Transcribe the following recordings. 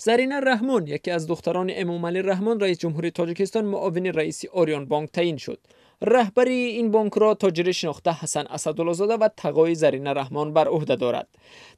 زرینه رحمون یکی از دختران علی رحمان رئیس جمهوری تاجیکستان معاون رئیسی آریان بانک تعیین شد رهبری این بانک را تاجر شناخته حسن اسدالله و تقای زرینه رحمان بر عهده دارد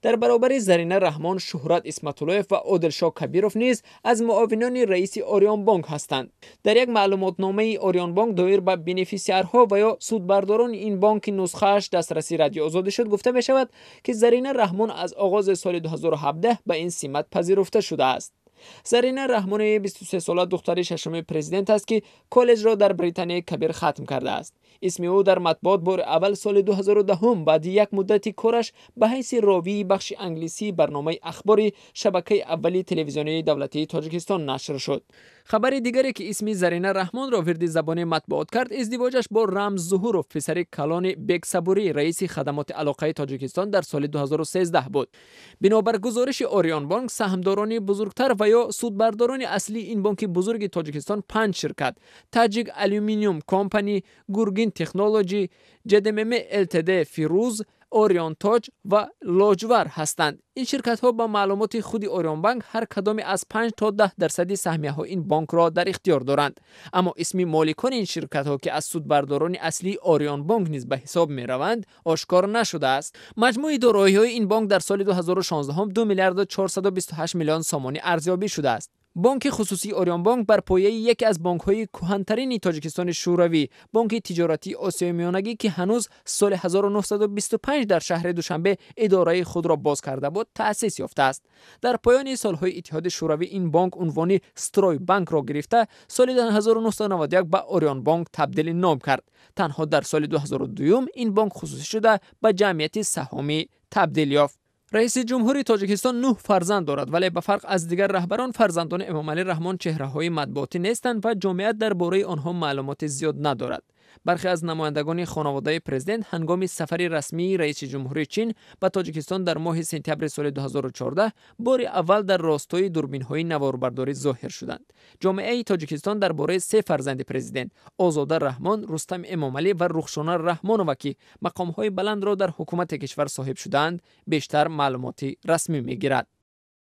در برابر زرینه رحمان شهرت اسمتالویف و شاه کبیروف نیز از معاونان رئیس آریان بانک هستند در یک معلوماتنامه آریان بانک دایر به بنفیسیرها و یا سودبرداران این بانک نسخه دسترسی رادیو آزاد شد گفته می شود که زرینه رحمان از آغاز سال 2017 به این سمت پذیرفته شده است سرینا رحمانی 23 ساله دختری ششم پرزیدنت است که کالج را در بریتانیا کبیر ختم کرده است اسم او در مطبوعات بار اول سال 2010 بعد یک مدتی کارش به حیث راوی بخش انگلیسی برنامه اخباری شبکه اولی تلویزیونی دولتی تاجیکستان نشر شد خبر دیگری که اسم زرینه رحمان را ورد زبان مطبوعات کرد ازدواجش با رمز و پسر کلان بکسبوری رئیس خدمات علاقه تاجیکستان در سال 2013 بود بنابر گزارش آریان بانک سهمداران بزرگتر و یا سودبرداران اصلی این بانک بزرگ تاجیکستان پنج شرکت تاجیک الومینیوم کمپانی گورگ تکنولوژی جدمم التد فیروز اوریون توچ و لاجور هستند این شرکت ها با معلومات خودی اوریون بانک هر کدامی از 5 تا 10 درصدی سهمیه های این بانک را در اختیار دارند اما اسمی مالکان این شرکت ها که از سود برداران اصلی اوریون بانک نیز به حساب می روند آشکار نشده است مجموع دارایی های این بانک در سال 2016 هم 2 میلیارد و 428 میلیون سومانی ارزیابی شده است بانک خصوصی اوریان بانک بر پایه یکی از بانک های کهن‌ترین تاجکستان شوروی، بانک تجارتی آسیای میانگی که هنوز سال 1925 در شهر دوشنبه اداره خود را باز کرده بود، تأسیس یافته است. در پایان سالهای اتحاد شوروی این بانک عنوانی ستروی بانک را گرفته، سال 1991 به اوریان بانک تبدیل نام کرد. تنها در سال 2002 این بانک خصوصی شده به جمعیت سهامی تبدیل یافت. رئیس جمهوری تاجیکستان نه فرزند دارد ولی به فرق از دیگر رهبران فرزندان امام علی رحمان چهره های مطبوعاتی نیستند و جامعه باره آنها معلومات زیاد ندارد برخی از نمایندگان خانواده پرزیدنت هنگام سفری رسمی رئیس جمهوری چین به تاجیکستان در ماه سپتامبر سال 2014 بار اول در راستای دوربین های نواربرداری ظاهر شدند جامعه تاجیکستان درباره سه فرزند پرزیدنت آزاده رحمان رستم امامعلی و رخشانه رحمانوا که مقام های بلند را در حکومت کشور صاحب شدند بیشتر معلوماتی رسمی میگیرد